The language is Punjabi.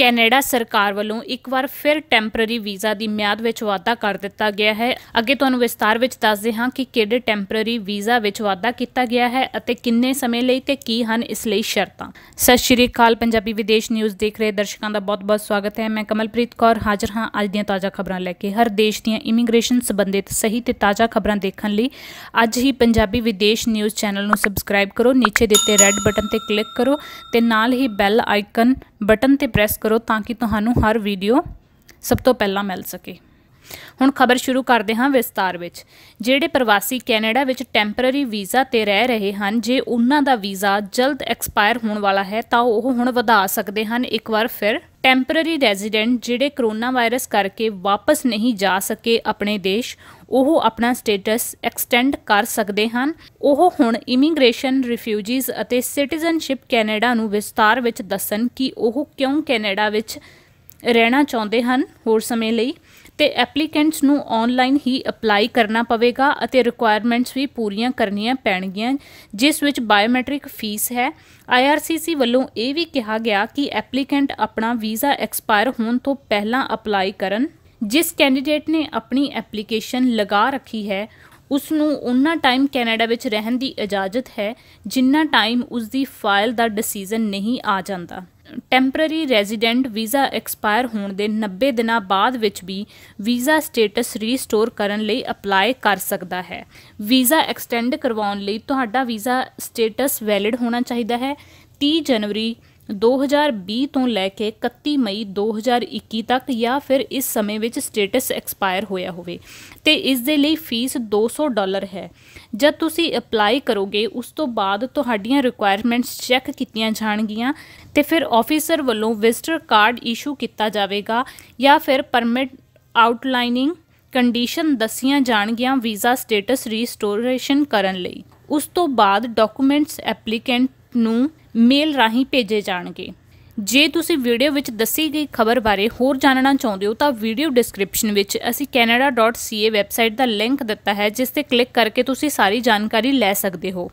ਕੈਨੇਡਾ ਸਰਕਾਰ ਵੱਲੋਂ ਇੱਕ ਵਾਰ ਫਿਰ ਟੈਂਪਰੇਰੀ ਵੀਜ਼ਾ ਦੀ ਮਿਆਦ ਵਿੱਚ ਵਾਧਾ ਕਰ ਦਿੱਤਾ ਗਿਆ ਹੈ ਅੱਗੇ ਤੁਹਾਨੂੰ ਵਿਸਤਾਰ ਵਿੱਚ ਦੱਸਦੇ ਹਾਂ ਕਿ ਕਿਹੜੇ ਟੈਂਪਰੇਰੀ ਵੀਜ਼ਾ ਵਿੱਚ ਵਾਧਾ ਕੀਤਾ ਗਿਆ ਹੈ ਅਤੇ ਕਿੰਨੇ ਸਮੇਂ ਲਈ ਤੇ ਕੀ ਹਨ ਇਸ ਲਈ ਸ਼ਰਤਾਂ ਸਤਿ ਸ਼੍ਰੀ ਅਕਾਲ ਪੰਜਾਬੀ ਵਿਦੇਸ਼ ਨਿਊਜ਼ ਦੇਖ ਰਹੇ ਦਰਸ਼ਕਾਂ ਦਾ ਬਹੁਤ-ਬਹੁਤ ਸਵਾਗਤ ਹੈ ਮੈਂ ਕਮਲਪ੍ਰੀਤ ਕੌਰ ਹਾਜ਼ਰ ਹਾਂ ਅੱਜ ਦੀਆਂ ਤਾਜ਼ਾ ਖਬਰਾਂ ਲੈ ਕੇ ਹਰ ਦੇਸ਼ ਦੀਆਂ ਇਮੀਗ੍ਰੇਸ਼ਨ ਸੰਬੰਧਿਤ ਸਹੀ ਤੇ ਤਾਜ਼ਾ ਖਬਰਾਂ ਦੇਖਣ ਲਈ ਅੱਜ ਹੀ ਪੰਜਾਬੀ ਵਿਦੇਸ਼ ਨਿਊਜ਼ ਚੈਨਲ ਨੂੰ ਸਬਸਕ੍ਰਾਈਬ ਕਰੋ ਨੀਚੇ ਦਿੱਤੇ ਰੈੱਡ ਬਟਨ ਤੇ ਕਲਿੱਕ ਕਰੋ ਤੇ ਨਾਲ ਹੀ ਬੈਲ ਆਈਕਨ ਬਟਨ ਤੇ ਪ੍ਰੈਸ ਕਰੋ ਕਰੋ ਤਾਂ ਕਿ ਤੁਹਾਨੂੰ ਹਰ ਵੀਡੀਓ ਸਭ ਤੋਂ ਪਹਿਲਾਂ ਮਿਲ ਸਕੇ ਹੁਣ ਖਬਰ ਸ਼ੁਰੂ ਕਰਦੇ ਹਾਂ ਵਿਸਤਾਰ ਵਿੱਚ ਜਿਹੜੇ ਪ੍ਰਵਾਸੀ ਕੈਨੇਡਾ ਵਿੱਚ ਟੈਂਪਰੇਰੀ ਵੀਜ਼ਾ ਤੇ ਰਹਿ ਰਹੇ ਹਨ ਜੇ ਉਹਨਾਂ ਦਾ ਵੀਜ਼ਾ ਜਲਦ ਐਕਸਪਾਇਰ ਹੋਣ ਵਾਲਾ ਹੈ ਤਾਂ ਉਹ ਹੁਣ ਵਧਾ ਸਕਦੇ ਹਨ ਇੱਕ ਵਾਰ ਫਿਰ ਟੈਂਪਰੇਰੀ ਰੈਜ਼ੀਡੈਂਟ ਜਿਹੜੇ ਕਰੋਨਾ ਵਾਇਰਸ ਕਰਕੇ ਵਾਪਸ ਨਹੀਂ ਜਾ ਸਕੇ ਆਪਣੇ ਦੇਸ਼ ਉਹ ਆਪਣਾ ਸਟੇਟਸ ਐਕਸਟੈਂਡ ਕਰ ਸਕਦੇ ਹਨ ਉਹ ਹੁਣ ਇਮੀਗ੍ਰੇਸ਼ਨ ਰਿਫਿਊਜੀਜ਼ ਅਤੇ ਸਿਟੀਜ਼ਨਸ਼ਿਪ ਕੈਨੇਡਾ ਨੂੰ ਵਿਸਤਾਰ ਵਿੱਚ ਦੱਸਣ ਕਿ ਉਹ ਕਿਉਂ ਕੈਨੇਡਾ ਵਿੱਚ ਰਹਿਣਾ ਚਾਹੁੰਦੇ ਹਨ ਹੋਰ ਸਮੇਂ ਲਈ ਤੇ ਐਪਲੀਕੈਂਟਸ ਨੂੰ ਆਨਲਾਈਨ ਹੀ ਅਪਲਾਈ ਕਰਨਾ ਪਵੇਗਾ ਅਤੇ ਰਿਕੁਆਇਰਮੈਂਟਸ ਵੀ ਪੂਰੀਆਂ ਕਰਨੀਆਂ ਪੈਣਗੀਆਂ ਜਿਸ ਵਿੱਚ ਬਾਇਓਮੈਟ੍ਰਿਕ ਫੀਸ ਹੈ IRCC ਵੱਲੋਂ ਇਹ ਵੀ ਕਿਹਾ ਗਿਆ ਕਿ ਐਪਲੀਕੈਂਟ ਆਪਣਾ ਵੀਜ਼ਾ ਐਕਸਪਾਇਰ ਹੋਣ ਤੋਂ ਪਹਿਲਾਂ ਅਪਲਾਈ ਕਰਨ ਜਿਸ ਕੈਂਡੀਡੇਟ ਨੇ ਆਪਣੀ ਐਪਲੀਕੇਸ਼ਨ ਲਗਾ ਰੱਖੀ ਹੈ ਉਸ ਨੂੰ ਉਨਾ ਟਾਈਮ ਕੈਨੇਡਾ ਵਿੱਚ ਰਹਿਣ ਦੀ ਇਜਾਜ਼ਤ ਹੈ ਜਿੰਨਾ ਟਾਈਮ ਉਸ ਦੀ ਫਾਈਲ ਦਾ ਡਿਸੀਜਨ ਨਹੀਂ ਆ ਜਾਂਦਾ ਟੈਂਪਰੇਰੀ ਰੈਜ਼ੀਡੈਂਟ ਵੀਜ਼ਾ ਐਕਸਪਾਇਰ ਹੋਣ ਦੇ 90 ਦਿਨਾਂ ਬਾਅਦ ਵਿੱਚ ਵੀ ਵੀਜ਼ਾ ਸਟੇਟਸ ਰੀਸਟੋਰ ਕਰਨ ਲਈ ਅਪਲਾਈ ਕਰ ਸਕਦਾ ਹੈ ਵੀਜ਼ਾ ਐਕਸਟੈਂਡ ਕਰਵਾਉਣ ਲਈ ਤੁਹਾਡਾ ਵੀਜ਼ਾ ਸਟੇਟਸ ਵੈਲਿਡ ਹੋਣਾ ਚਾਹੀਦਾ ਹੈ 30 ਜਨਵਰੀ 2020 ਤੋਂ ਲੈ ਕੇ 31 ਮਈ 2021 ਤੱਕ ਜਾਂ ਫਿਰ ਇਸ ਸਮੇਂ ਵਿੱਚ ਸਟੇਟਸ ਐਕਸਪਾਇਰ ਹੋਇਆ ਹੋਵੇ ਤੇ ਇਸ ਦੇ ਲਈ ਫੀਸ 200 ਡਾਲਰ ਹੈ ਜਦ ਤੁਸੀਂ ਅਪਲਾਈ ਕਰੋਗੇ ਉਸ ਤੋਂ ਬਾਅਦ ਤੁਹਾਡੀਆਂ ਰਿਕੁਆਇਰਮੈਂਟਸ ਚੈੱਕ ਕੀਤੀਆਂ ਜਾਣਗੀਆਂ ਤੇ ਫਿਰ ਆਫੀਸਰ ਵੱਲੋਂ ਵਿਜ਼ਟਰ ਕਾਰਡ ਇਸ਼ੂ ਕੀਤਾ ਜਾਵੇਗਾ ਜਾਂ ਫਿਰ ਪਰਮਿਟ ਆਊਟਲਾਈਨਿੰਗ ਕੰਡੀਸ਼ਨ ਦਸੀਆਂ ਜਾਣਗੀਆਂ ਵੀਜ਼ਾ ਸਟੇਟਸ ਰੀਸਟੋਰੇਸ਼ਨ ਕਰਨ ਲਈ ਉਸ ਤੋਂ ਬਾਅਦ ਡਾਕੂਮੈਂਟਸ ਐਪਲੀਕੈਂਟ ਨੂੰ ਮੇਲ ਰਾਹੀਂ ਭੇਜੇ ਜਾਣਗੇ ਜੇ ਤੁਸੀਂ ਵੀਡੀਓ ਵਿੱਚ ਦੱਸੀ ਗਈ ਖਬਰ ਬਾਰੇ ਹੋਰ ਜਾਣਨਾ ਚਾਹੁੰਦੇ ਹੋ ਤਾਂ ਵੀਡੀਓ ਡਿਸਕ੍ਰਿਪਸ਼ਨ ਵਿੱਚ ਅਸੀਂ canada.ca ਵੈਬਸਾਈਟ ਦਾ ਲਿੰਕ ਦਿੱਤਾ ਹੈ ਜਿਸ ਤੇ ਕਲਿੱਕ ਕਰਕੇ ਤੁਸੀਂ ਸਾਰੀ ਜਾਣਕਾਰੀ ਲੈ ਸਕਦੇ ਹੋ